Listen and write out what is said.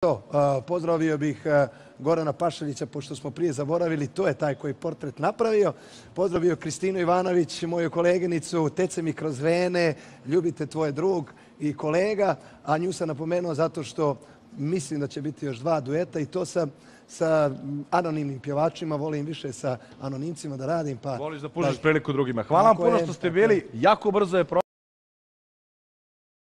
To, e, pozdravio bih e, Gorana Pašaljića, pošto smo prije zaboravili, to je taj koji portret napravio. Pozdravio Kristinu Ivanović, moju koleginicu, tece mi kroz vene, ljubite tvoje drug i kolega, a nju sam napomenuo zato što mislim da će biti još dva dueta i to sam sa anonimnim pjevačima, volim više sa anonimcima da radim. Pa, Voliš da pužiš priliku drugima. Hvala vam puno što ste bili, jako brzo je